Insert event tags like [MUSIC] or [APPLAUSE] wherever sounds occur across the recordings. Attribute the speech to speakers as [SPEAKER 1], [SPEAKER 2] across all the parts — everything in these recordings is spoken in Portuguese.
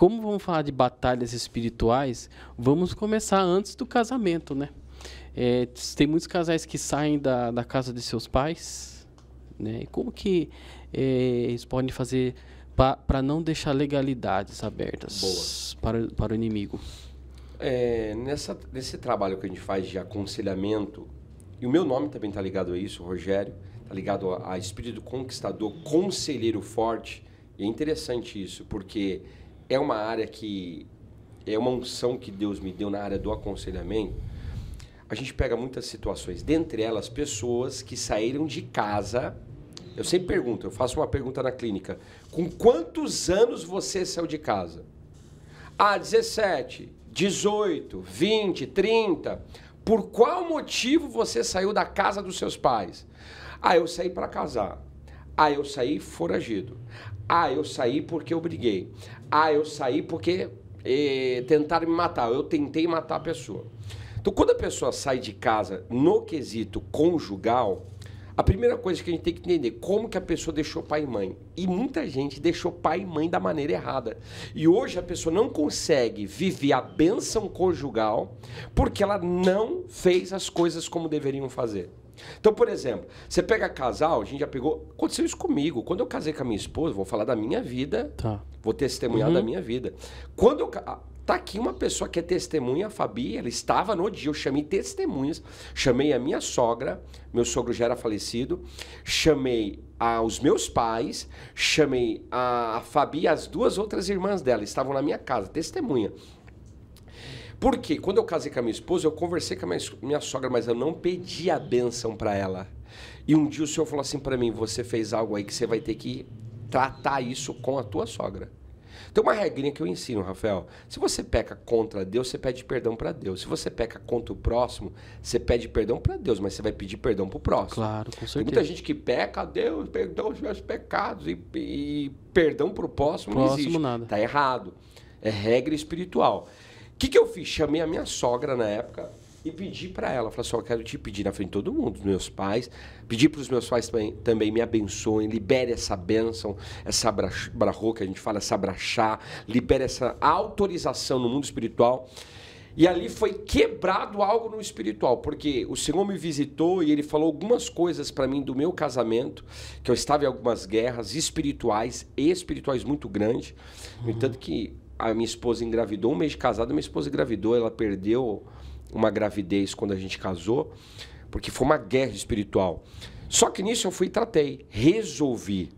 [SPEAKER 1] como vamos falar de batalhas espirituais, vamos começar antes do casamento, né? É, tem muitos casais que saem da, da casa de seus pais, né? E como que é, eles podem fazer para não deixar legalidades abertas Para, para o inimigo?
[SPEAKER 2] É, nessa, nesse trabalho que a gente faz de aconselhamento, e o meu nome também está ligado a isso, Rogério, está ligado a, a espírito conquistador, conselheiro forte, e é interessante isso, porque é uma área que é uma unção que Deus me deu na área do aconselhamento. A gente pega muitas situações, dentre elas pessoas que saíram de casa. Eu sempre pergunto, eu faço uma pergunta na clínica: com quantos anos você saiu de casa? Ah, 17, 18, 20, 30. Por qual motivo você saiu da casa dos seus pais? Ah, eu saí para casar. Ah, eu saí foragido. Ah, eu saí porque eu briguei. Ah, eu saí porque eh, tentaram me matar. Eu tentei matar a pessoa. Então, quando a pessoa sai de casa no quesito conjugal, a primeira coisa que a gente tem que entender como que a pessoa deixou pai e mãe. E muita gente deixou pai e mãe da maneira errada. E hoje a pessoa não consegue viver a benção conjugal porque ela não fez as coisas como deveriam fazer. Então, por exemplo, você pega casal, a gente já pegou. Aconteceu isso comigo. Quando eu casei com a minha esposa, vou falar da minha vida. Tá. Vou testemunhar uhum. da minha vida. Quando eu. Ah, tá aqui uma pessoa que é testemunha, a Fabi, ela estava no dia, eu chamei testemunhas, chamei a minha sogra, meu sogro já era falecido, chamei os meus pais, chamei a, a Fabi e as duas outras irmãs dela, estavam na minha casa, testemunha. Porque quando eu casei com a minha esposa, eu conversei com a minha, minha sogra, mas eu não pedi a bênção para ela. E um dia o senhor falou assim para mim: você fez algo aí que você vai ter que tratar isso com a tua sogra. Tem uma regrinha que eu ensino, Rafael. Se você peca contra Deus, você pede perdão para Deus. Se você peca contra o próximo, você pede perdão para Deus, mas você vai pedir perdão para o próximo. Claro, com certeza. Tem muita gente que peca, Deus, perdão os meus pecados e, e perdão para o próximo, próximo não existe. Nada. Tá errado. É regra espiritual que, que eu fiz? Chamei a minha sogra na época e pedi para ela. Falei assim: eu quero te pedir na frente de todo mundo, dos meus pais. Pedi para os meus pais também, também me abençoem, libere essa bênção, essa brahô que a gente fala, essa brachá, libere essa autorização no mundo espiritual. E ali foi quebrado algo no espiritual, porque o Senhor me visitou e ele falou algumas coisas para mim do meu casamento, que eu estava em algumas guerras espirituais, espirituais muito grandes. No uhum. entanto que a minha esposa engravidou, um mês de casada, minha esposa engravidou, ela perdeu uma gravidez quando a gente casou, porque foi uma guerra espiritual. Só que nisso eu fui e tratei, resolvi.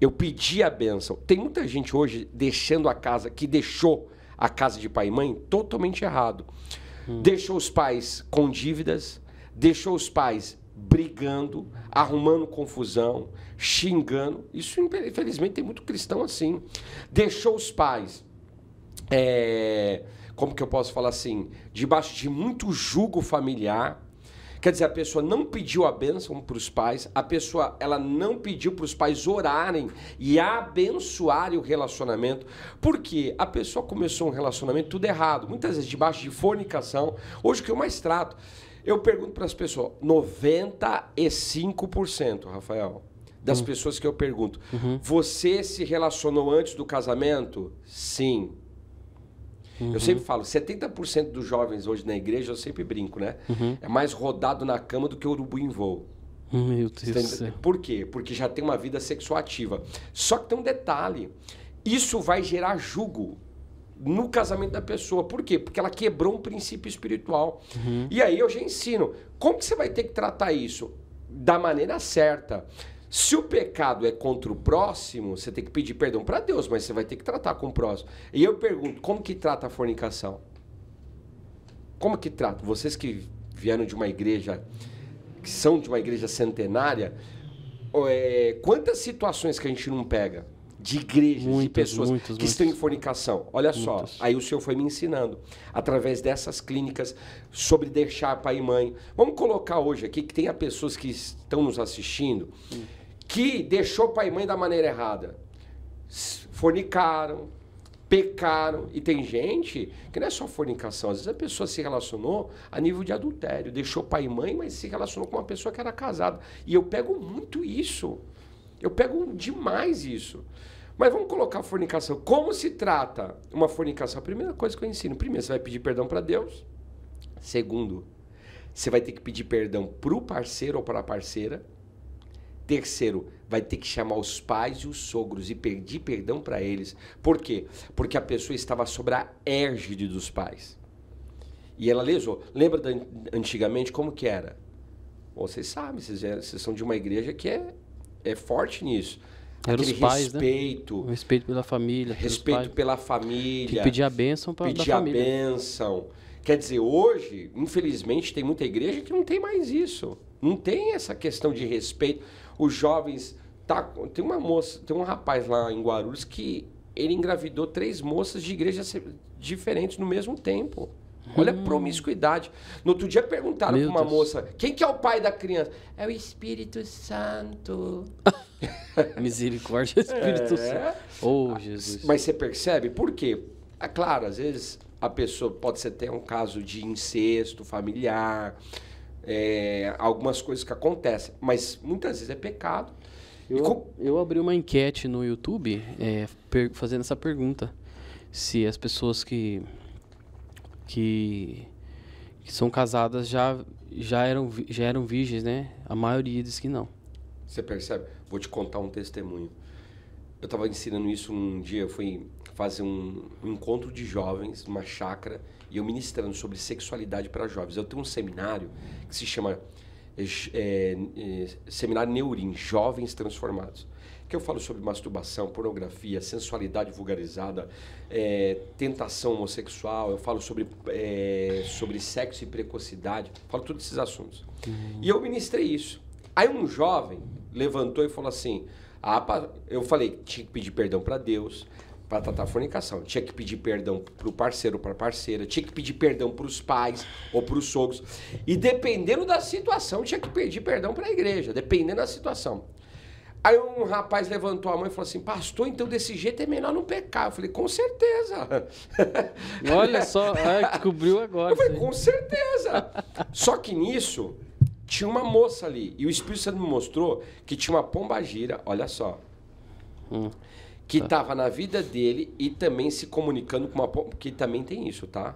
[SPEAKER 2] Eu pedi a benção. Tem muita gente hoje deixando a casa, que deixou a casa de pai e mãe totalmente errado. Hum. Deixou os pais com dívidas, deixou os pais brigando, arrumando confusão, xingando. Isso, infelizmente, tem muito cristão assim. Deixou os pais é, como que eu posso falar assim? Debaixo de muito jugo familiar. Quer dizer, a pessoa não pediu a bênção para os pais, a pessoa ela não pediu para os pais orarem e abençoarem o relacionamento, porque a pessoa começou um relacionamento tudo errado, muitas vezes debaixo de fornicação. Hoje o que eu mais trato, eu pergunto para as pessoas, 95%, Rafael, das uhum. pessoas que eu pergunto, uhum. você se relacionou antes do casamento? Sim. Uhum. Eu sempre falo, 70% dos jovens hoje na igreja, eu sempre brinco, né? Uhum. É mais rodado na cama do que urubu em voo. Meu Deus. Tá céu. Por quê? Porque já tem uma vida sexual ativa. Só que tem um detalhe. Isso vai gerar jugo no casamento da pessoa. Por quê? Porque ela quebrou um princípio espiritual. Uhum. E aí eu já ensino. Como que você vai ter que tratar isso? Da maneira certa. Se o pecado é contra o próximo, você tem que pedir perdão para Deus, mas você vai ter que tratar com o próximo. E eu pergunto, como que trata a fornicação? Como que trata? Vocês que vieram de uma igreja, que são de uma igreja centenária, é, quantas situações que a gente não pega de igrejas, e de pessoas que estão em fornicação? Olha só, aí o senhor foi me ensinando, através dessas clínicas, sobre deixar pai e mãe. Vamos colocar hoje aqui que tem pessoas que estão nos assistindo. Hum que deixou pai e mãe da maneira errada. Fornicaram, pecaram. E tem gente que não é só fornicação, às vezes a pessoa se relacionou a nível de adultério, deixou pai e mãe, mas se relacionou com uma pessoa que era casada. E eu pego muito isso. Eu pego demais isso. Mas vamos colocar fornicação. Como se trata uma fornicação? A primeira coisa que eu ensino: primeiro, você vai pedir perdão para Deus. Segundo, você vai ter que pedir perdão para o parceiro ou para a parceira. Terceiro, vai ter que chamar os pais e os sogros e pedir perdão para eles. Por quê? Porque a pessoa estava sobre a égide dos pais. E ela lesou. Lembra da, antigamente como que era? vocês sabem, vocês, é, vocês, são de uma igreja que é, é forte nisso. Era Aquele os pais, né? respeito. Né? Respeito pela família. Respeito pela
[SPEAKER 1] família.
[SPEAKER 2] que pedir a bênção para Pedir a família. bênção. Quer dizer, hoje, infelizmente, tem muita igreja que não tem mais isso. Não tem essa questão de respeito. Os jovens. Tá, tem uma moça, tem um rapaz lá em Guarulhos que ele engravidou três moças de igrejas diferentes no mesmo tempo. Olha hum. a promiscuidade. No outro dia perguntaram para pra uma moça: quem que é o pai da criança? É o Espírito Santo. [LAUGHS] Misericórdia, [LAUGHS] Espírito é. Santo. Oh, Jesus. Mas você percebe por quê? É claro, às vezes a pessoa pode ser ter um caso de incesto familiar é, algumas coisas que acontecem, mas muitas vezes é pecado.
[SPEAKER 1] Eu, com... eu abri uma enquete no YouTube é, fazendo essa pergunta: se as pessoas que, que, que, são casadas já, já, eram, já eram virgens, né? A maioria diz que não.
[SPEAKER 2] Você percebe? Vou te contar um testemunho. Eu estava ensinando isso um dia, eu fui fazer um, um encontro de jovens, uma chácara, e eu ministrando sobre sexualidade para jovens. Eu tenho um seminário que se chama é, é, Seminário Neurim, Jovens Transformados. Que eu falo sobre masturbação, pornografia, sensualidade vulgarizada, é, tentação homossexual, eu falo sobre, sobre sexo e precocidade, falo todos esses assuntos. Uhum. E eu ministrei isso. Aí um jovem levantou e falou assim: ah, eu falei que tinha que pedir perdão para Deus, para tratar a fornicação. Tinha que pedir perdão para o parceiro ou para a parceira, tinha que pedir perdão para os pais ou para os sogros. E dependendo da situação, tinha que pedir perdão para a igreja, dependendo da situação. Aí um rapaz levantou a mão e falou assim: Pastor, então desse jeito é melhor não pecar. Eu falei: Com certeza. [LAUGHS] Olha só, ai, cobriu agora. Eu falei: Com certeza. só que nisso, tinha uma moça ali. E o Espírito Santo me mostrou que tinha uma pomba gira olha só. Hum que estava tá. na vida dele e também se comunicando com uma. que também tem isso, tá?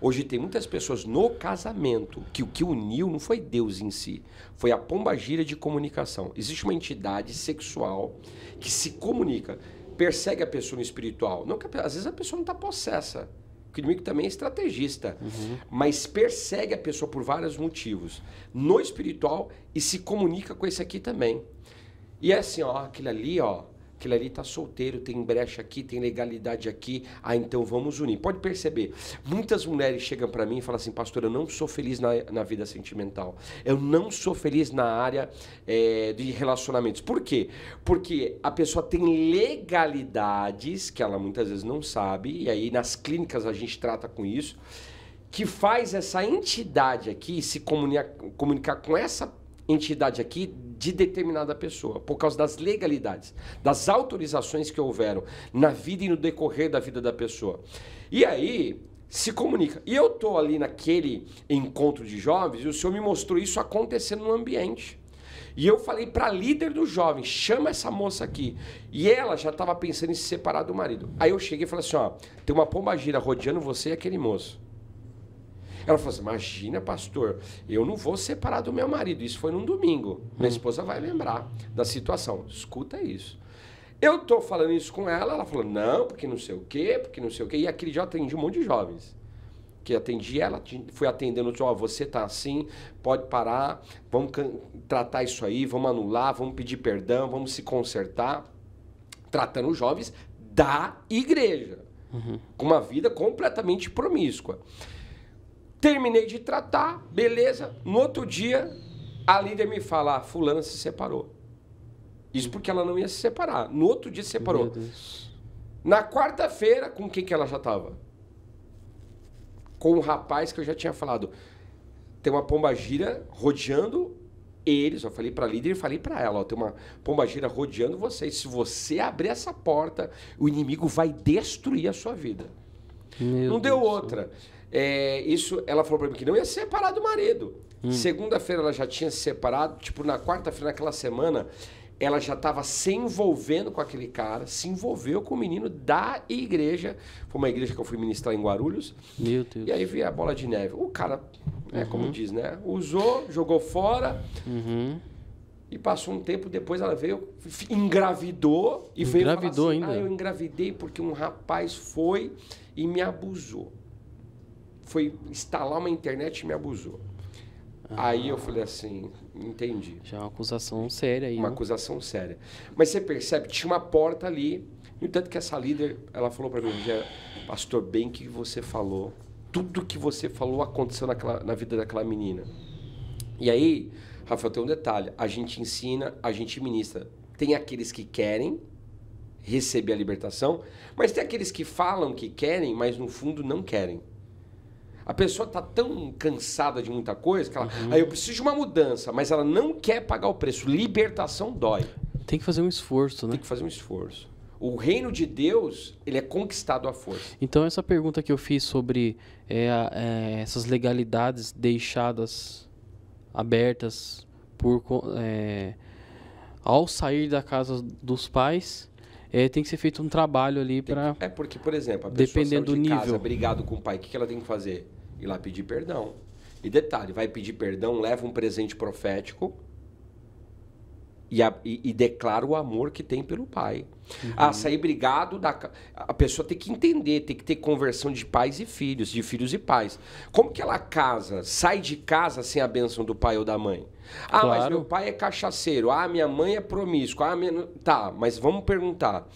[SPEAKER 2] Hoje tem muitas pessoas no casamento que o que uniu não foi Deus em si, foi a pomba gira de comunicação. Existe uma entidade sexual que se comunica, persegue a pessoa no espiritual. Não às vezes a pessoa não está possessa. O inimigo também é estrategista, uhum. mas persegue a pessoa por vários motivos. No espiritual e se comunica com esse aqui também. E é assim, ó, aquele ali, ó, aquilo ali está solteiro, tem brecha aqui, tem legalidade aqui, ah, então vamos unir. Pode perceber, muitas mulheres chegam para mim e falam assim, pastor, eu não sou feliz na, na vida sentimental, eu não sou feliz na área é, de relacionamentos. Por quê? Porque a pessoa tem legalidades que ela muitas vezes não sabe, e aí nas clínicas a gente trata com isso, que faz essa entidade aqui se comunicar, comunicar com essa pessoa entidade aqui de determinada pessoa, por causa das legalidades, das autorizações que houveram na vida e no decorrer da vida da pessoa. E aí se comunica. E eu tô ali naquele encontro de jovens e o senhor me mostrou isso acontecendo no ambiente. E eu falei para líder do jovem, chama essa moça aqui. E ela já estava pensando em se separar do marido. Aí eu cheguei e falei assim, ó, tem uma pombagira rodeando você e aquele moço. Ela falou assim: imagina, pastor, eu não vou separar do meu marido. Isso foi num domingo. Minha hum. esposa vai lembrar da situação. Escuta isso. Eu tô falando isso com ela, ela falou, não, porque não sei o quê, porque não sei o quê. E aquele dia eu atendi um monte de jovens. Que atendi ela, fui atendendo, ó, oh, você tá assim, pode parar, vamos tratar isso aí, vamos anular, vamos pedir perdão, vamos se consertar. Tratando os jovens da igreja. Uhum. Com uma vida completamente promíscua. Terminei de tratar, beleza. No outro dia, a líder me fala: ah, Fulana se separou. Isso porque ela não ia se separar. No outro dia se separou. Na quarta-feira, com quem que ela já estava? Com o um rapaz que eu já tinha falado. Tem uma pomba gira rodeando eles. Eu falei para a líder e falei para ela: ó, tem uma pomba gira rodeando vocês. Se você abrir essa porta, o inimigo vai destruir a sua vida. Meu não Deus deu outra. Deus. É, isso, ela falou para mim que não ia separar do marido. Hum. Segunda-feira ela já tinha se separado, tipo, na quarta-feira, naquela semana, ela já estava se envolvendo com aquele cara, se envolveu com o menino da igreja. Foi uma igreja que eu fui ministrar em Guarulhos. Meu Deus. E aí veio a bola de neve. O cara, né, uhum. é como diz, né? Usou, jogou fora. Uhum. E passou um tempo depois ela veio, engravidou e engravidou veio falar assim, ainda. Ah, eu engravidei porque um rapaz foi e me abusou foi instalar uma internet e me abusou. Ah. Aí eu falei assim, entendi. Já é uma acusação séria aí. Uma né? acusação séria. Mas você percebe, tinha uma porta ali. No entanto que essa líder, ela falou para mim, pastor, bem que você falou. Tudo que você falou aconteceu naquela, na vida daquela menina. E aí, Rafael, tem um detalhe. A gente ensina, a gente ministra. Tem aqueles que querem receber a libertação, mas tem aqueles que falam que querem, mas no fundo não querem. A pessoa está tão cansada de muita coisa que ela. Uhum. Aí eu preciso de uma mudança, mas ela não quer pagar o preço. Libertação dói. Tem que fazer um esforço, né? Tem que fazer um esforço. O reino de Deus, ele é conquistado à força.
[SPEAKER 1] Então, essa pergunta que eu fiz sobre é, é, essas legalidades deixadas abertas por, é, ao sair da casa dos pais, é, tem que ser feito um trabalho ali para.
[SPEAKER 2] É porque, por exemplo, a pessoa dependendo do de nível. casa brigado com o pai, o que ela tem que fazer? Ir lá pedir perdão. E detalhe, vai pedir perdão, leva um presente profético e, a, e, e declara o amor que tem pelo pai. Uhum. Ah, sair brigado da. A pessoa tem que entender, tem que ter conversão de pais e filhos, de filhos e pais. Como que ela casa, sai de casa sem a bênção do pai ou da mãe? Ah, claro. mas meu pai é cachaceiro. Ah, minha mãe é promíscua. Ah, minha... Tá, mas vamos perguntar.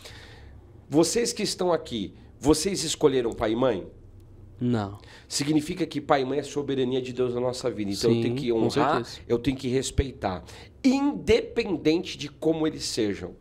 [SPEAKER 2] Vocês que estão aqui, vocês escolheram pai e mãe? Não. Significa que pai e mãe é soberania de Deus na nossa vida. Então Sim, eu tenho que honrar, eu tenho que respeitar. Independente de como eles sejam.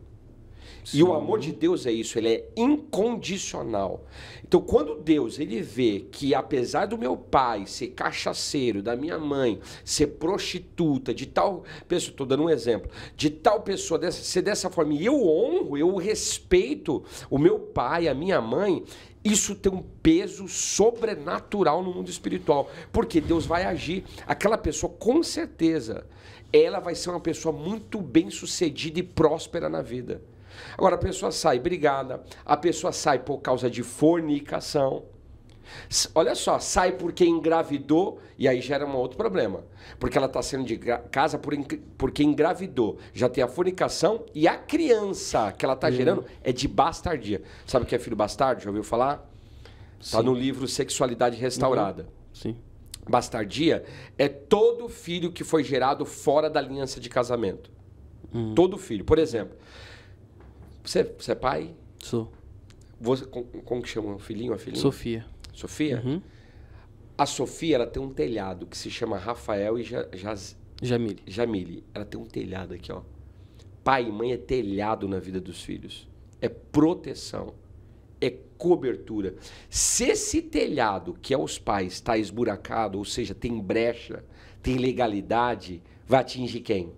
[SPEAKER 2] Sim. E o amor de Deus é isso, ele é incondicional. Então, quando Deus ele vê que apesar do meu pai ser cachaceiro, da minha mãe ser prostituta, de tal pessoa, estou dando um exemplo, de tal pessoa dessa, ser dessa forma, e eu honro, eu respeito o meu pai, a minha mãe, isso tem um peso sobrenatural no mundo espiritual, porque Deus vai agir. Aquela pessoa, com certeza, ela vai ser uma pessoa muito bem sucedida e próspera na vida. Agora, a pessoa sai brigada, a pessoa sai por causa de fornicação. Olha só, sai porque engravidou e aí gera um outro problema. Porque ela está saindo de casa por, porque engravidou. Já tem a fornicação e a criança que ela está hum. gerando é de bastardia. Sabe o que é filho bastardo? Já ouviu falar? Está no livro Sexualidade uhum. Restaurada. Uhum. Sim. Bastardia é todo filho que foi gerado fora da aliança de casamento. Hum. Todo filho. Por exemplo, você, você é pai? Sou. Você, como que chama o filhinho, a filhinha? Sofia. Sofia? Uhum. A Sofia, ela tem um telhado que se chama Rafael e ja, Jaz... Jamile. Jamile. Ela tem um telhado aqui, ó. Pai e mãe é telhado na vida dos filhos. É proteção. É cobertura. Se esse telhado, que é os pais, está esburacado, ou seja, tem brecha, tem legalidade, vai atingir quem?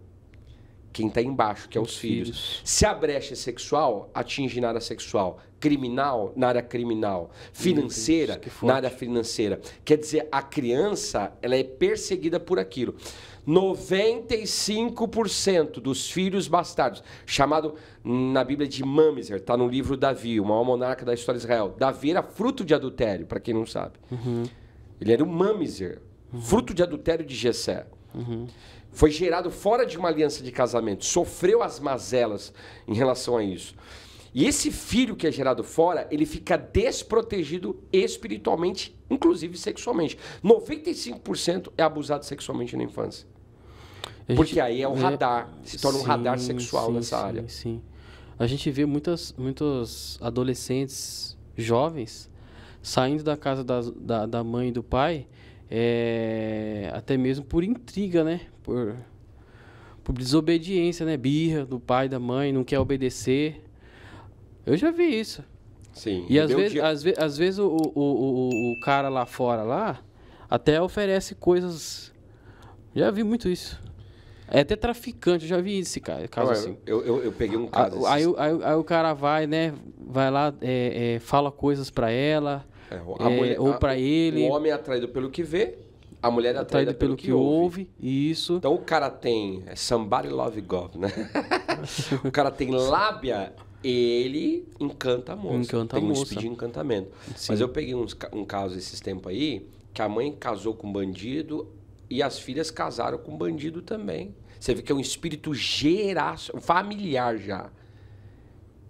[SPEAKER 2] quem está embaixo, que é os, filhos. filhos. Se a brecha é sexual, atinge na área sexual. Criminal, na área criminal. Financeira, Deus, na área financeira. Quer dizer, a criança ela é perseguida por aquilo. 95% dos filhos bastardos, chamado na Bíblia de Mamizer, está no livro Davi, maior monarca da história de Israel. Davi era fruto de adultério, para quem não sabe. Uhum. Ele era um Mamizer, uhum. fruto de adultério de Jessé. Uhum. Foi gerado fora de uma aliança de casamento, sofreu as mazelas em relação a isso. E esse filho que é gerado fora, ele fica desprotegido espiritualmente, inclusive sexualmente. 95% é abusado sexualmente na infância.
[SPEAKER 1] Porque aí é o radar, se torna sim, um radar sexual sim, nessa
[SPEAKER 2] sim, área. Sim.
[SPEAKER 1] A gente vê muitas, muitos adolescentes jovens saindo da casa da, da, da mãe e do pai é, até mesmo por intriga, né? Por, por desobediência, né? Birra do pai, da mãe, não quer obedecer. Eu já vi isso.
[SPEAKER 2] Sim. E às vezes,
[SPEAKER 1] dia... às, ve às vezes o, o, o, o cara lá fora, lá, até oferece coisas. Já vi muito isso. É até traficante, eu já vi esse cara, caso assim.
[SPEAKER 2] Eu, eu, eu, peguei um caso aí, aí,
[SPEAKER 1] aí, aí, o cara vai, né? Vai lá, é, é, fala coisas para ela,
[SPEAKER 2] é, é, mulher, ou para ele. O homem é atraído pelo que vê, a mulher é atraída, atraída pelo, pelo, que, que ouve. e Isso. Então o cara tem. É somebody love God, né? [LAUGHS] o cara tem lábia, ele encanta a moça. Encanta tem a moça. um speed de encantamento. Sim. Mas eu peguei uns, um caso esses tempos aí, que a mãe casou com um bandido e as filhas casaram com um bandido também. Você vê que é um espírito geração, familiar já.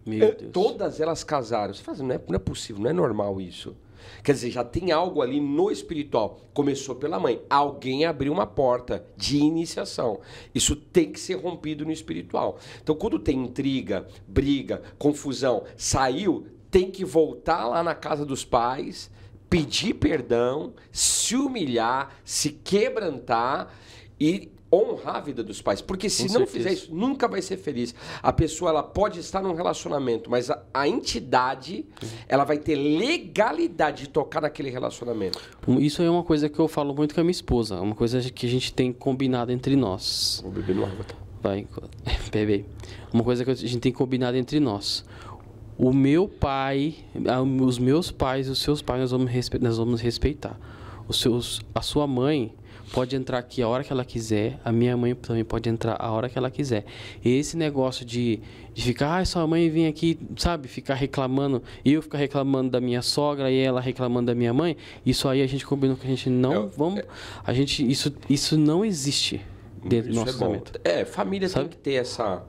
[SPEAKER 2] Meu é, Deus. Todas elas casaram. Você fala, assim, não é, não é possível, não é normal isso. Quer dizer, já tem algo ali no espiritual. Começou pela mãe. Alguém abriu uma porta de iniciação. Isso tem que ser rompido no espiritual. Então, quando tem intriga, briga, confusão, saiu, tem que voltar lá na casa dos pais, pedir perdão, se humilhar, se quebrantar e honrar a vida dos pais, porque se Com não certeza. fizer isso, nunca vai ser feliz. A pessoa ela pode estar num relacionamento, mas a, a entidade ela vai ter legalidade de tocar naquele relacionamento.
[SPEAKER 1] Isso é uma coisa que eu falo muito com a minha esposa, uma coisa que a gente tem combinado entre nós. Vou beber no água. Tá? Vai, [LAUGHS] bebe. Uma coisa que a gente tem combinado entre nós. O meu pai, os meus pais, os seus pais, nós vamos, respe nós vamos respeitar. Os seus, a sua mãe, pode entrar aqui a hora que ela quiser, a minha mãe também pode entrar a hora que ela quiser. E esse negócio de, de ficar, ah, sua mãe vem aqui, sabe, ficar reclamando, eu ficar reclamando da minha sogra e ela reclamando da minha mãe, isso aí a gente combinou que a gente não eu, vamos, é... a gente isso isso não existe dentro do é nosso é casamento.
[SPEAKER 2] É, família sabe? tem que ter essa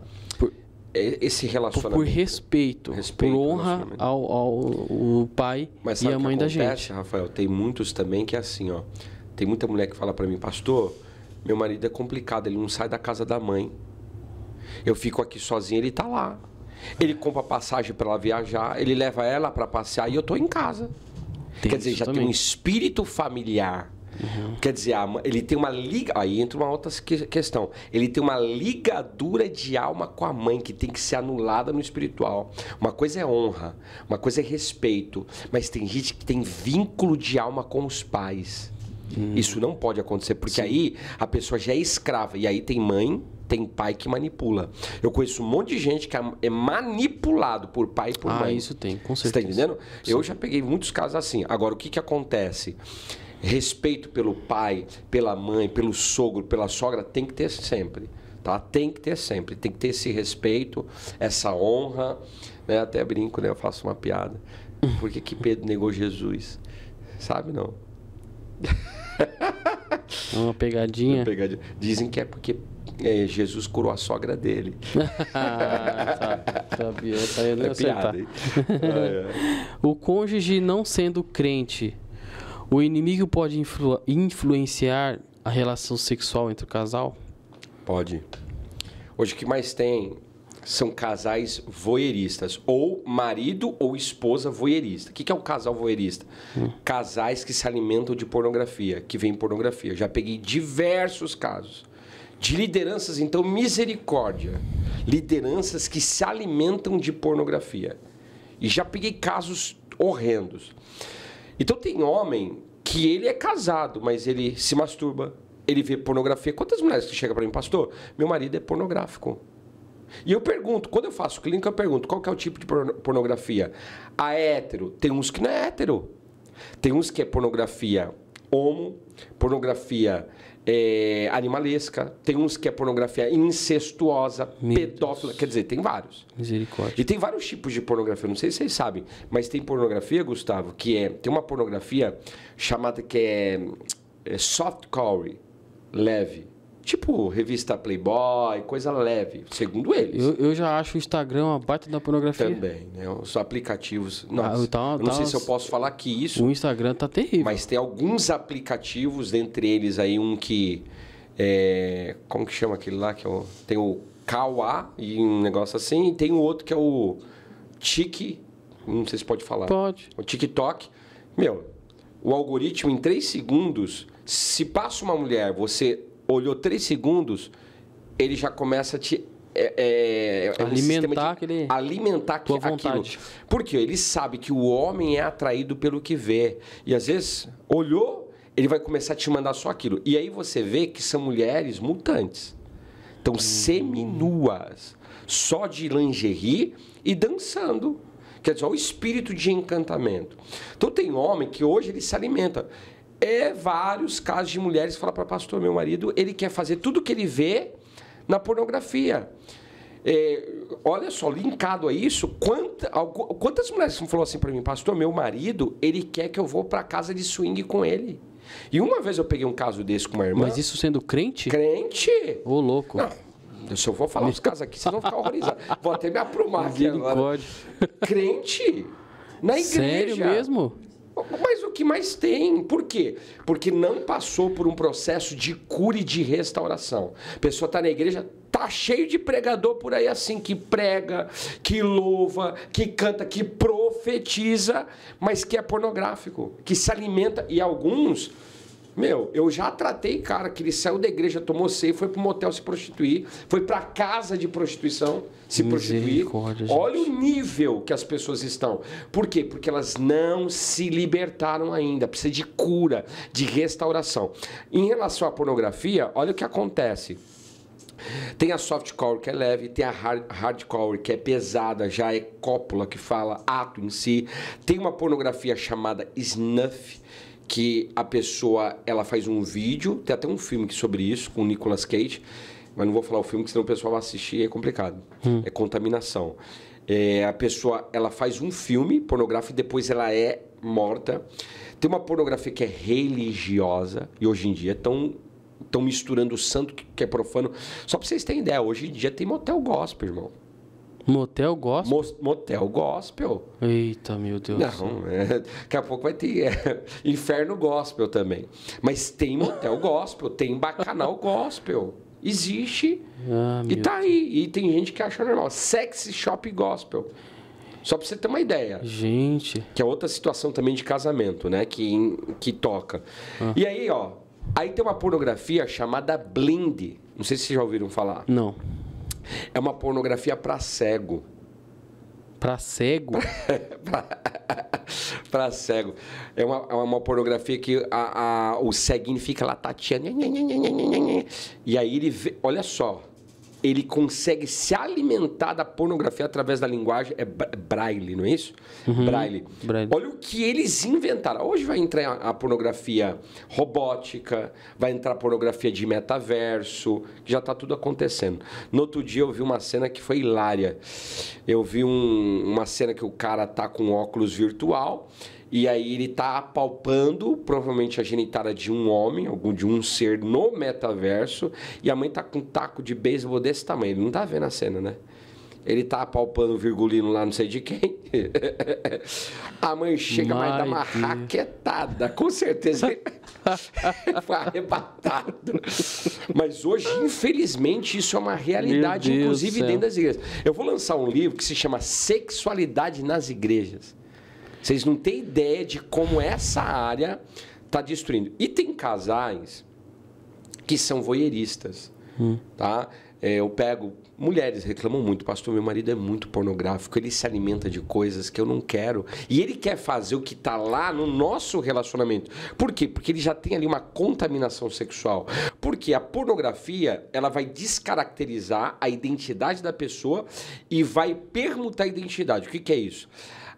[SPEAKER 2] é, esse relacionamento. Por, respeito, respeito, por honra ao, ao, ao pai e à mãe acontece, da gente. Rafael, tem muitos também que é assim, ó. Tem muita mulher que fala para mim, pastor, meu marido é complicado, ele não sai da casa da mãe. Eu fico aqui sozinho, ele está lá. Ele compra passagem para ela viajar, ele leva ela para passear e eu estou em casa. Tem Quer dizer, já também. tem um espírito familiar. Uhum. Quer dizer, ele tem uma liga. Aí entra uma outra questão. Ele tem uma ligadura de alma com a mãe que tem que ser anulada no espiritual. Uma coisa é honra, uma coisa é respeito, mas tem gente que tem vínculo de alma com os pais. Hum. Isso não pode acontecer, porque Sim. aí a pessoa já é escrava. E aí tem mãe, tem pai que manipula. Eu conheço um monte de gente que é, é manipulado por pai e por ah, mãe. Ah, isso tem, com tá certeza. Você está entendendo? Sim. Eu já peguei muitos casos assim. Agora, o que, que acontece? Respeito pelo pai, pela mãe, pelo sogro, pela sogra, tem que ter sempre tá? Tem que ter sempre, tem que ter esse respeito, essa honra, né? Até brinco, né? Eu faço uma piada. Por que, que Pedro negou Jesus? Sabe não? [LAUGHS] É [LAUGHS] uma pegadinha. Uma pegadinha. Dizem que é porque é, Jesus curou a sogra dele. [LAUGHS] ah, tá. sabia, tá, eu não é piada, ah, é.
[SPEAKER 1] [LAUGHS] O cônjuge não sendo crente, o inimigo pode influ influenciar a relação sexual
[SPEAKER 2] entre o casal? Pode. Hoje o que mais tem são casais voyeuristas. Ou marido ou esposa voyeurista. O que, é o um casal voyeurista? Hum. Casais que se alimentam de pornografia, que vem pornografia. Já peguei diversos casos. De lideranças, então, misericórdia. Lideranças que se alimentam de pornografia. E já peguei casos horrendos. Então tem homem que ele é casado, mas ele se masturba, ele vê pornografia. Quantas mulheres que chegam para mim, pastor? Meu marido é pornográfico. E eu pergunto, quando eu faço clínica, eu pergunto qual que é o tipo de pornografia. A hétero, tem uns que não é hétero. Tem uns que é pornografia homo, pornografia é, animalesca, tem uns que é pornografia incestuosa, Meu pedófila, Deus. quer dizer, tem vários. Misericórdia. E tem vários tipos de pornografia, não sei se vocês sabem, mas tem pornografia, Gustavo, que é. Tem uma pornografia chamada que é, é softcore, leve. Tipo, revista Playboy, coisa leve, segundo eles. Eu, eu já acho o Instagram uma baita da pornografia. Também, né? Os aplicativos. Ah, nossa, ah, não tá, sei se eu posso falar que isso. O Instagram tá terrível. Mas tem alguns aplicativos, dentre eles aí, um que. É, como que chama aquele lá? Que é o, tem o Kawa e um negócio assim, e tem o outro que é o Tik. Não sei se pode falar. Pode. O TikTok. Meu, o algoritmo em 3 segundos, se passa uma mulher, você olhou três segundos, ele já começa a te é, é, é alimentar um aquele, alimentar tua aquilo. vontade. Porque ele sabe que o homem é atraído pelo que vê. E às vezes, olhou, ele vai começar a te mandar só aquilo. E aí você vê que são mulheres mutantes. Estão hum. seminuas, só de lingerie e dançando. Quer dizer, o espírito de encantamento. Então, tem homem que hoje ele se alimenta é vários casos de mulheres que falam para pastor, meu marido, ele quer fazer tudo que ele vê na pornografia. É, olha só, linkado a isso, quanta, quantas mulheres falaram assim para mim, pastor, meu marido, ele quer que eu vou para casa de swing com ele. E uma vez eu peguei um caso desse com uma irmã. Mas isso sendo crente? Crente! Ô, louco. Não, se eu vou falar os casos aqui, vocês vão ficar horrorizados. Vou até me aprumar aqui agora. Crente! Na igreja. Sério mesmo? Mas o que mais tem? Por quê? Porque não passou por um processo de cura e de restauração. A pessoa está na igreja, tá cheio de pregador por aí assim que prega, que louva, que canta, que profetiza, mas que é pornográfico, que se alimenta e alguns meu, eu já tratei cara que ele saiu da igreja, tomou ceia, foi pro motel se prostituir, foi pra casa de prostituição se prostituir. Olha o nível que as pessoas estão. Por quê? Porque elas não se libertaram ainda. Precisa de cura, de restauração. Em relação à pornografia, olha o que acontece. Tem a softcore que é leve, tem a hardcore que é pesada, já é cópula que fala ato em si. Tem uma pornografia chamada snuff que a pessoa ela faz um vídeo, tem até um filme sobre isso com o Nicolas Cage, mas não vou falar o filme que senão o pessoal vai assistir e é complicado. Hum. É contaminação. É, a pessoa ela faz um filme pornográfico e depois ela é morta. Tem uma pornografia que é religiosa e hoje em dia estão estão misturando o santo que é profano. Só para vocês terem ideia, hoje em dia tem motel gospel, irmão. Motel gospel? motel gospel. Eita, meu Deus. Não, é, daqui a pouco vai ter é, inferno gospel também. Mas tem motel gospel, tem bacanal gospel. Existe. Ah, e tá aí. E tem gente que acha normal. Sexy shop gospel. Só pra você ter uma ideia. Gente. Que é outra situação também de casamento, né? Que, que toca. Ah. E aí, ó. Aí tem uma pornografia chamada blind. Não sei se vocês já ouviram falar. Não. É uma pornografia para cego. Para cego? [LAUGHS] para cego. É uma, é uma pornografia que a, a, o ceguinho fica lá tateando. E aí ele vê. Olha só ele consegue se alimentar da pornografia através da linguagem. É braille, não é isso? Uhum. Braille. braille. Olha o que eles inventaram. Hoje vai entrar a pornografia robótica, vai entrar a pornografia de metaverso, que já está tudo acontecendo. No outro dia eu vi uma cena que foi hilária. Eu vi um, uma cena que o cara tá com óculos virtual e aí ele está apalpando provavelmente a genitália de um homem, algum de um ser no metaverso, e a mãe está com um taco de beisebol desse tamanho. Ele não tá vendo a cena, né? Ele tá apalpando o virgulino lá, não sei de quem. [LAUGHS] a mãe chega, vai dar uma raquetada. Com certeza. [LAUGHS] Foi arrebatado. Mas hoje, infelizmente, isso é uma realidade, inclusive dentro das igrejas. Eu vou lançar um livro que se chama Sexualidade nas Igrejas. Vocês não têm ideia de como essa área está destruindo. E tem casais que são voyeuristas, hum. tá? É, eu pego mulheres reclamam muito, pastor, meu marido é muito pornográfico, ele se alimenta de coisas que eu não quero. E ele quer fazer o que está lá no nosso relacionamento. Por quê? Porque ele já tem ali uma contaminação sexual. Porque a pornografia, ela vai descaracterizar a identidade da pessoa e vai permutar a identidade. O que, que é isso?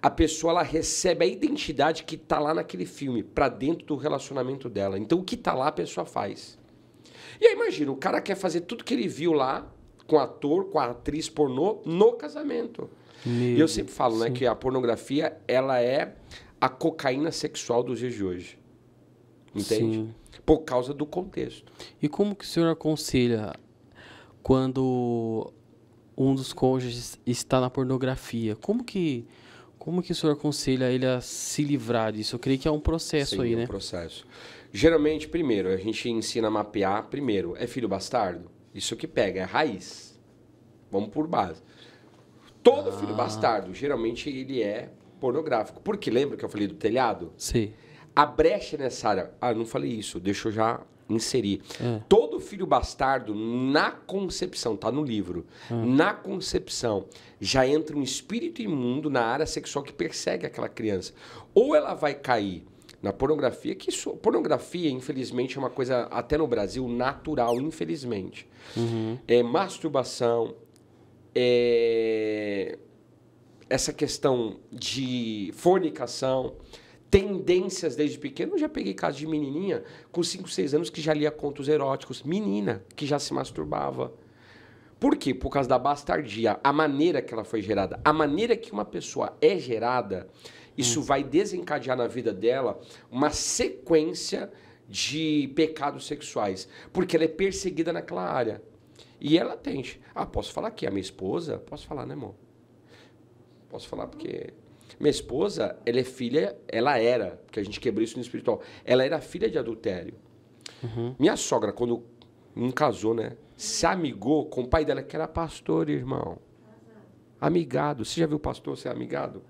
[SPEAKER 2] a pessoa ela recebe a identidade que está lá naquele filme, para dentro do relacionamento dela. Então, o que está lá, a pessoa faz. E aí, imagina, o cara quer fazer tudo que ele viu lá, com o ator, com a atriz pornô, no casamento. Meu e eu sempre falo né, que a pornografia ela é a cocaína sexual dos dias de hoje. Entende? Sim. Por causa do contexto.
[SPEAKER 1] E como que o senhor aconselha quando um dos cônjuges está na pornografia? Como que como que o senhor aconselha ele a se livrar disso? Eu creio que é
[SPEAKER 2] um processo Sim, aí, é um né? processo. Geralmente, primeiro, a gente ensina a mapear. Primeiro, é filho bastardo? Isso que pega, é raiz. Vamos por base. Todo ah. filho bastardo, geralmente, ele é pornográfico. Porque lembra que eu falei do telhado? Sim. A brecha é nessa área. Ah, não falei isso. Deixa eu já inserir. É. Todo filho bastardo, na concepção, tá no livro, é. na concepção, já entra um espírito imundo na área sexual que persegue aquela criança. Ou ela vai cair na pornografia, que isso, pornografia, infelizmente, é uma coisa, até no Brasil, natural, infelizmente. Uhum. É masturbação, é, essa questão de fornicação tendências desde pequeno. Eu já peguei casos de menininha com 5, 6 anos que já lia contos eróticos, menina que já se masturbava. Por quê? Por causa da bastardia, a maneira que ela foi gerada, a maneira que uma pessoa é gerada, isso hum. vai desencadear na vida dela uma sequência de pecados sexuais, porque ela é perseguida naquela área. E ela tem. Ah, posso falar aqui, a minha esposa? Posso falar, né, amor? Posso falar porque minha esposa, ela é filha, ela era, porque a gente quebrou isso no espiritual, ela era filha de adultério. Uhum. Minha sogra, quando não casou, né? Se amigou com o pai dela, que era pastor, irmão. Amigado. Você já viu o pastor ser amigado?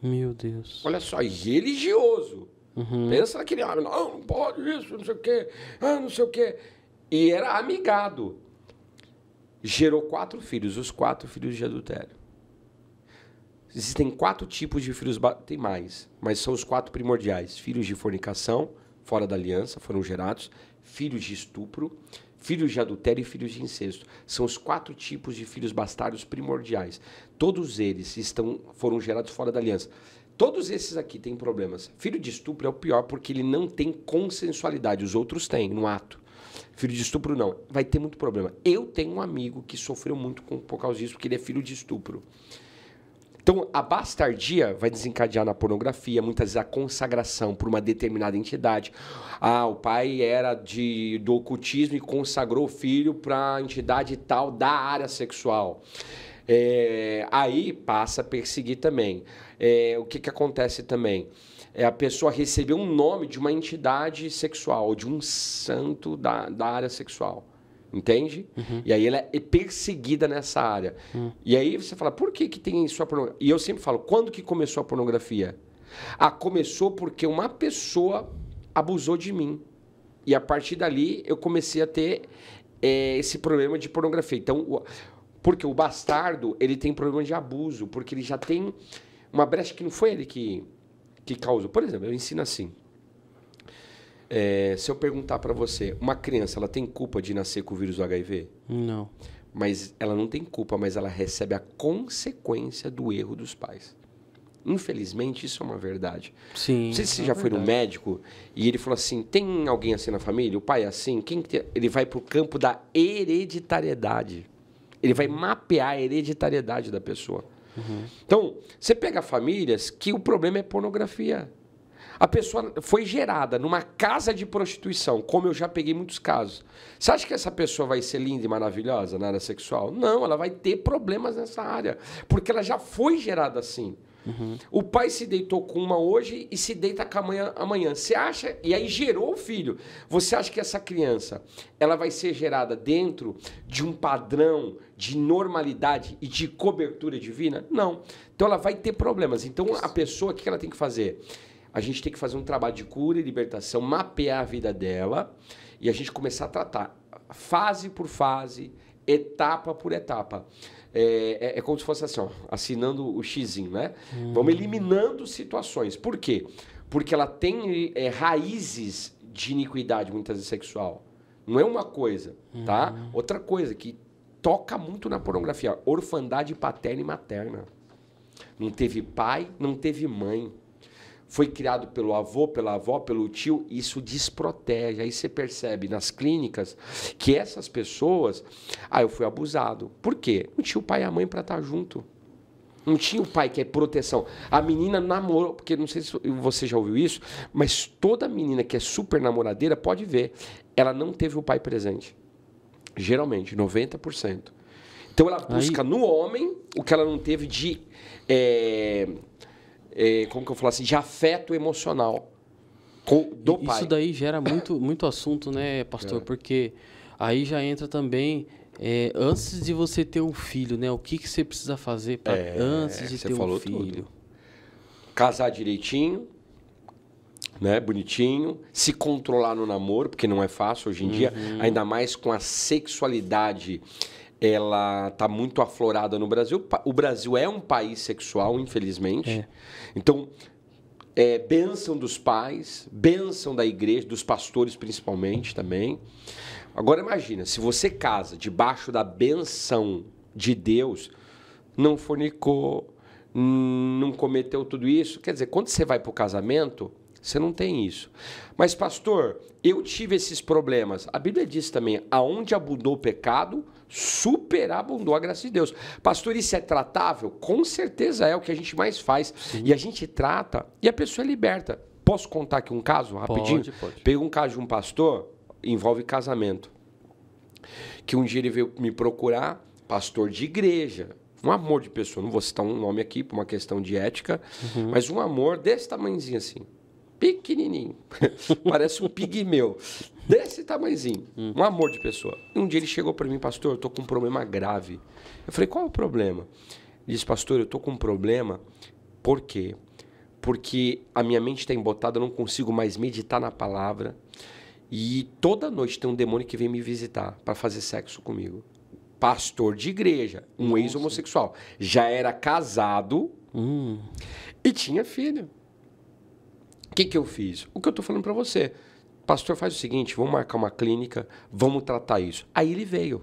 [SPEAKER 2] Meu Deus. Olha só, religioso. Uhum. Pensa naquele homem, não pode isso, não sei o quê, ah, não sei o quê. E era amigado. Gerou quatro filhos, os quatro filhos de adultério. Existem quatro tipos de filhos, tem mais, mas são os quatro primordiais: filhos de fornicação, fora da aliança, foram gerados, filhos de estupro, filhos de adultério e filhos de incesto. São os quatro tipos de filhos bastardos primordiais. Todos eles estão foram gerados fora da aliança. Todos esses aqui têm problemas. Filho de estupro é o pior porque ele não tem consensualidade, os outros têm no ato. Filho de estupro não, vai ter muito problema. Eu tenho um amigo que sofreu muito com, por causa disso, porque ele é filho de estupro. Então, a bastardia vai desencadear na pornografia, muitas vezes a consagração por uma determinada entidade. Ah, o pai era de, do ocultismo e consagrou o filho para a entidade tal da área sexual. É, aí passa a perseguir também. É, o que, que acontece também? É a pessoa receber um nome de uma entidade sexual, de um santo da, da área sexual. Entende? Uhum. E aí ela é perseguida nessa área. Uhum. E aí você fala, por que, que tem isso a pornografia? E eu sempre falo, quando que começou a pornografia? Ah, começou porque uma pessoa abusou de mim. E a partir dali eu comecei a ter é, esse problema de pornografia. Então, o... porque o bastardo, ele tem problema de abuso, porque ele já tem uma brecha que não foi ele que, que causou. Por exemplo, eu ensino assim. É, se eu perguntar para você, uma criança, ela tem culpa de nascer com o vírus do HIV? Não. Mas ela não tem culpa, mas ela recebe a consequência do erro dos pais. Infelizmente, isso é uma verdade. Sim. Não sei se você é já verdade. foi no médico e ele falou assim: tem alguém assim na família? O pai é assim? Quem que Ele vai para o campo da hereditariedade. Ele vai mapear a hereditariedade da pessoa. Uhum. Então, você pega famílias que o problema é pornografia. A pessoa foi gerada numa casa de prostituição, como eu já peguei muitos casos. Você acha que essa pessoa vai ser linda e maravilhosa na área sexual? Não, ela vai ter problemas nessa área, porque ela já foi gerada assim. Uhum. O pai se deitou com uma hoje e se deita com a manhã amanhã. Você acha? E aí gerou o filho. Você acha que essa criança ela vai ser gerada dentro de um padrão de normalidade e de cobertura divina? Não. Então ela vai ter problemas. Então a pessoa, o que ela tem que fazer? a gente tem que fazer um trabalho de cura e libertação, mapear a vida dela e a gente começar a tratar fase por fase, etapa por etapa. É, é, é como se fosse assim, ó, assinando o xizinho, né? Hum. Vamos eliminando situações. Por quê? Porque ela tem é, raízes de iniquidade, muitas vezes sexual. Não é uma coisa, hum. tá? Uhum. Outra coisa que toca muito na pornografia, orfandade paterna e materna. Não teve pai, não teve mãe foi criado pelo avô, pela avó, pelo tio, isso desprotege. Aí você percebe nas clínicas que essas pessoas, ah, eu fui abusado. Por quê? Não tinha o pai e a mãe para estar tá junto. Não tinha o pai, que é proteção. A menina namorou, porque não sei se você já ouviu isso, mas toda menina que é super namoradeira pode ver, ela não teve o pai presente. Geralmente, 90%. Então ela busca Aí... no homem o que ela não teve de. É é, como que eu falo assim, de afeto emocional do pai. Isso daí
[SPEAKER 1] gera muito, muito assunto, né, pastor? É.
[SPEAKER 2] Porque aí já
[SPEAKER 1] entra também é, antes de você ter um filho, né? O que, que você precisa fazer pra, é, antes de ter um filho? Tudo.
[SPEAKER 2] Casar direitinho, né? Bonitinho, se controlar no namoro, porque não é fácil hoje em uhum. dia, ainda mais com a sexualidade ela está muito aflorada no Brasil. O Brasil é um país sexual, infelizmente. É. Então, é, bênção dos pais, bênção da igreja, dos pastores principalmente também. Agora imagina, se você casa debaixo da benção de Deus, não fornicou, não cometeu tudo isso, quer dizer, quando você vai para o casamento, você não tem isso. Mas pastor, eu tive esses problemas. A Bíblia diz também, aonde abundou o pecado, superabundou a graça de Deus. Pastor, isso é tratável? Com certeza é o que a gente mais faz. Sim. E a gente trata e a pessoa é liberta. Posso contar aqui um caso rapidinho? Pode, pode. Peguei um caso de um pastor, envolve casamento. Que um dia ele veio me procurar, pastor de igreja, um amor de pessoa. Não vou citar um nome aqui por uma questão de ética, uhum. mas um amor desse tamanhozinho assim. Pequenininho. [LAUGHS] Parece um pigmeu. Desse tamanhozinho. Hum. Um amor de pessoa. E um dia ele chegou para mim, pastor, eu tô com um problema grave. Eu falei, qual é o problema? Ele disse, pastor, eu tô com um problema. Por quê? Porque a minha mente está embotada, eu não consigo mais meditar na palavra. E toda noite tem um demônio que vem me visitar para fazer sexo comigo. Pastor de igreja, um ex-homossexual. Já era casado hum. e tinha filho. O que, que eu fiz? O que eu tô falando para você pastor, faz o seguinte, vamos marcar uma clínica, vamos tratar isso. Aí ele veio.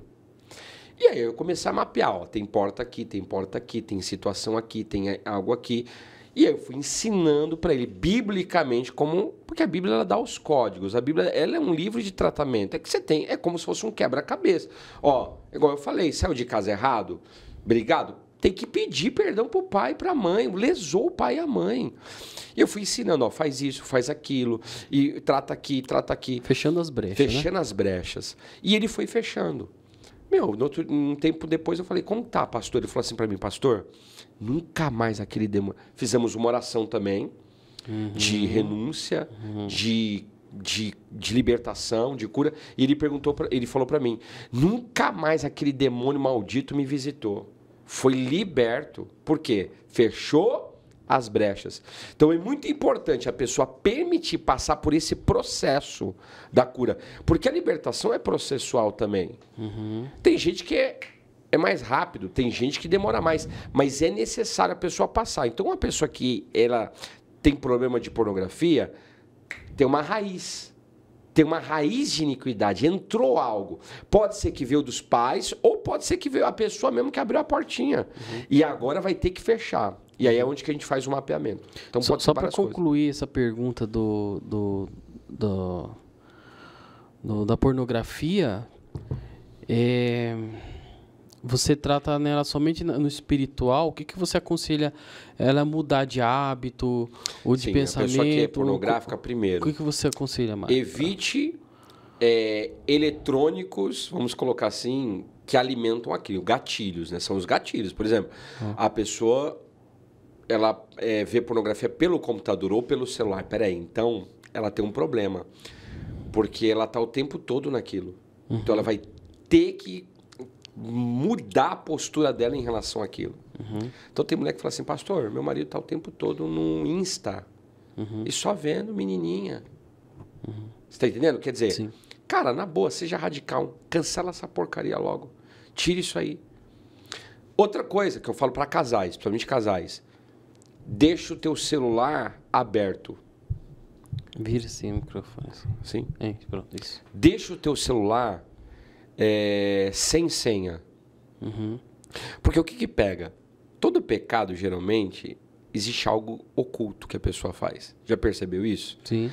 [SPEAKER 2] E aí eu comecei a mapear, ó, tem porta aqui, tem porta aqui, tem situação aqui, tem algo aqui. E eu fui ensinando para ele biblicamente como, porque a Bíblia ela dá os códigos. A Bíblia ela é um livro de tratamento. É que você tem, é como se fosse um quebra-cabeça. Ó, igual eu falei, saiu de casa errado, obrigado. Tem que pedir perdão pro pai e pra mãe. Lesou o pai e a mãe. E eu fui ensinando, ó, faz isso, faz aquilo, e trata aqui, trata aqui. Fechando as brechas. Né? Fechando né? as brechas. E ele foi fechando. Meu, outro, um tempo depois eu falei, como tá, pastor? Ele falou assim para mim, pastor, nunca mais aquele demônio. Fizemos uma oração também uhum. de renúncia, uhum. de de, de, libertação, de cura. E ele perguntou, pra, ele falou para mim: nunca mais aquele demônio maldito me visitou foi liberto. Por quê? Fechou as brechas. Então é muito importante a pessoa permitir passar por esse processo da cura. Porque a libertação é processual também. Uhum. Tem gente que é, é mais rápido, tem gente que demora mais. Mas é necessário a pessoa passar. Então, uma pessoa que ela tem problema de pornografia tem uma raiz tem uma raiz de iniquidade, entrou algo. Pode ser que veio dos pais, ou pode ser que veio a pessoa mesmo que abriu a portinha. Uhum. E agora vai ter que fechar. E aí é onde que a gente faz o mapeamento. Então, só, só para concluir
[SPEAKER 1] coisas. essa pergunta do, do, do, do da pornografia, é você trata nela somente no espiritual, o que, que você aconselha ela mudar de hábito ou de Sim, pensamento? A pessoa que é pornográfica, ou, primeiro. O que, que você aconselha mais?
[SPEAKER 2] Evite é, eletrônicos, vamos colocar assim, que alimentam aquilo, gatilhos, né? São os gatilhos. Por exemplo, ah. a pessoa ela é, vê pornografia pelo computador ou pelo celular. Peraí, então ela tem um problema. Porque ela está o tempo todo naquilo. Uhum. Então ela uhum. vai ter que mudar a postura dela em relação àquilo. Uhum. Então tem mulher que fala assim, pastor, meu marido está o tempo todo no Insta uhum. e só vendo menininha. Você está entendendo? Quer dizer, Sim. cara, na boa, seja radical, cancela essa porcaria logo, tire isso aí. Outra coisa que eu falo para casais, principalmente casais, deixa o teu celular aberto. Vira-se o microfone. Assim. Sim. É, pronto, isso. Deixa o teu celular é, sem senha. Uhum. Porque o que, que pega? Todo pecado, geralmente, existe algo oculto que a pessoa faz. Já percebeu isso? Sim.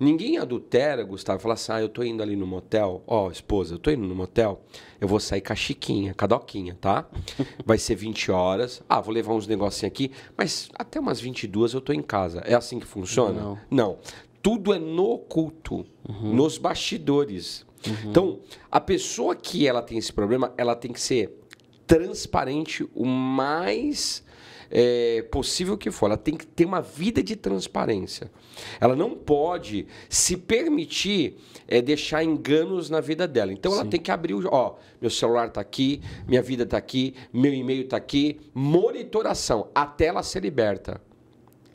[SPEAKER 2] Ninguém adultera, Gustavo, fala assim: ah, eu tô indo ali no motel, ó, oh, esposa, eu tô indo no motel, eu vou sair com a Chiquinha, com a Doquinha, tá? [LAUGHS] Vai ser 20 horas, ah, vou levar uns negocinhos aqui, mas até umas 22 eu tô em casa. É assim que funciona? Não. Não. Tudo é no oculto, uhum. nos bastidores. Uhum. Então, a pessoa que ela tem esse problema, ela tem que ser transparente o mais é, possível que for. Ela tem que ter uma vida de transparência. Ela não pode se permitir é, deixar enganos na vida dela. Então Sim. ela tem que abrir o. Ó, meu celular está aqui, minha vida está aqui, meu e-mail está aqui. Monitoração até ela ser liberta.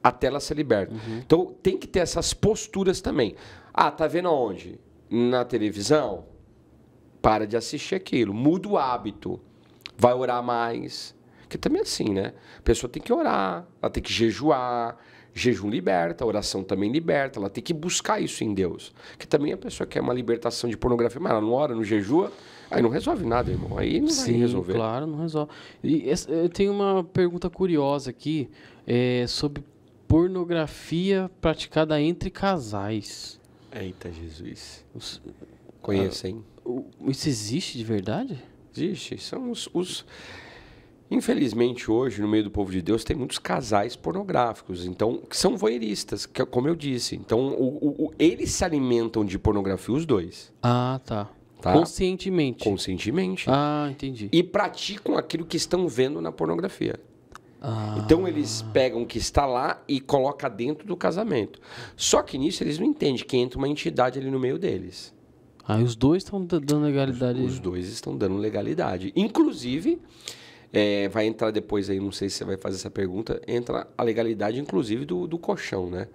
[SPEAKER 2] Até ela ser liberta. Uhum. Então tem que ter essas posturas também. Ah, tá vendo aonde? na televisão, para de assistir aquilo. Muda o hábito. Vai orar mais. que também é assim, né? A pessoa tem que orar, ela tem que jejuar. Jejum liberta, oração também liberta. Ela tem que buscar isso em Deus. Que também a pessoa quer uma libertação de pornografia, mas ela não ora, não jejua, aí não resolve nada, irmão. Aí não Sim, vai resolver. Claro, não resolve. E tem uma pergunta curiosa
[SPEAKER 1] aqui é, sobre pornografia praticada entre casais.
[SPEAKER 2] Eita, Jesus. Os... Conhecem. Ah, isso existe de verdade? Existe. São os, os, Infelizmente, hoje, no meio do povo de Deus, tem muitos casais pornográficos, então, que são voyeuristas, que, é como eu disse. Então, o, o, eles se alimentam de pornografia, os dois.
[SPEAKER 1] Ah, tá. Tá?
[SPEAKER 2] Conscientemente. Conscientemente. Ah, entendi. E praticam aquilo que estão vendo na pornografia. Ah. Então eles pegam o que está lá e colocam dentro do casamento. Só que nisso eles não entendem que entra uma entidade ali no meio deles. Ah, os dois estão dando legalidade. Os, os dois estão dando legalidade. Inclusive, é, vai entrar depois aí, não sei se você vai fazer essa pergunta, entra a legalidade, inclusive, do, do colchão, né?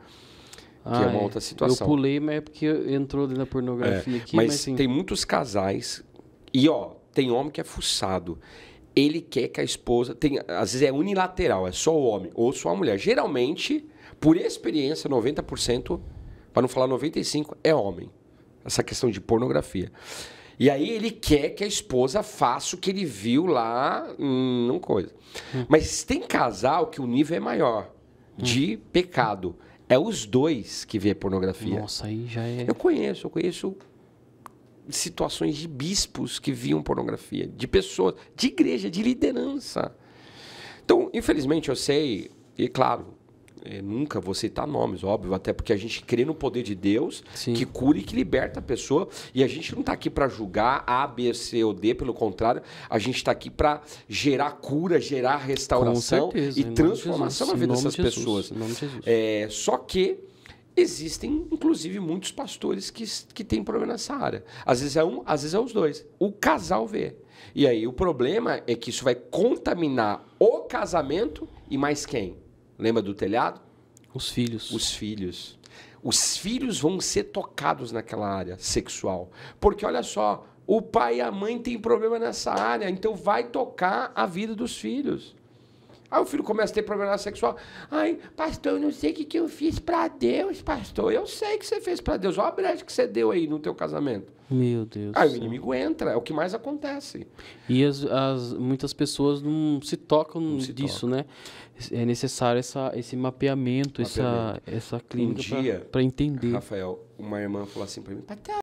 [SPEAKER 2] Ah, que é uma ah, é. outra situação. Eu
[SPEAKER 1] pulei, mas é porque entrou na pornografia é, aqui. Mas, mas
[SPEAKER 2] tem muitos casais. E, ó, tem homem que é fuçado ele quer que a esposa tenha. Às vezes é unilateral, é só o homem ou só a mulher. Geralmente, por experiência, 90%, para não falar 95%, é homem. Essa questão de pornografia. E aí ele quer que a esposa faça o que ele viu lá, hum, não coisa. Hum. Mas tem casal que o nível é maior hum. de hum. pecado. É os dois que vê pornografia. Nossa, aí já é. Eu conheço, eu conheço situações de bispos que viam pornografia, de pessoas, de igreja, de liderança. Então, infelizmente, eu sei, e claro, eu é, nunca vou citar nomes, óbvio, até porque a gente crê no poder de Deus Sim. que cura e que liberta a pessoa. E a gente não está aqui para julgar A, B, C ou D, pelo contrário, a gente está aqui para gerar cura, gerar restauração certeza, e transformação na vida dessas Jesus, pessoas. É, só que Existem, inclusive, muitos pastores que, que têm problema nessa área. Às vezes é um, às vezes é os dois. O casal vê. E aí o problema é que isso vai contaminar o casamento e mais quem? Lembra do telhado? Os filhos. Os filhos. Os filhos vão ser tocados naquela área sexual. Porque olha só, o pai e a mãe têm problema nessa área, então vai tocar a vida dos filhos. Aí o filho começa a ter problema sexual. Ai, pastor, eu não sei o que, que eu fiz para Deus, pastor. Eu sei que você fez para Deus. Olha a brecha que você deu aí no teu casamento.
[SPEAKER 1] Meu Deus. Aí o
[SPEAKER 2] inimigo entra, é o que mais acontece.
[SPEAKER 1] E as, as muitas pessoas não se tocam não se disso, toca. né? É necessário essa, esse mapeamento, mapeamento. Essa, essa clínica um para
[SPEAKER 2] entender. Rafael, uma irmã falou assim para mim, Patel,